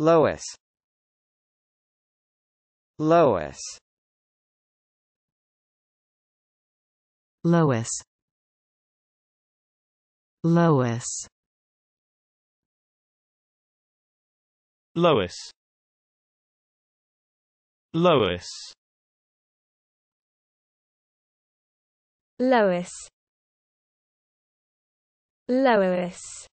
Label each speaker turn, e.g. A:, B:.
A: Lois Lois Lois Lois Lois Lois Lois Lois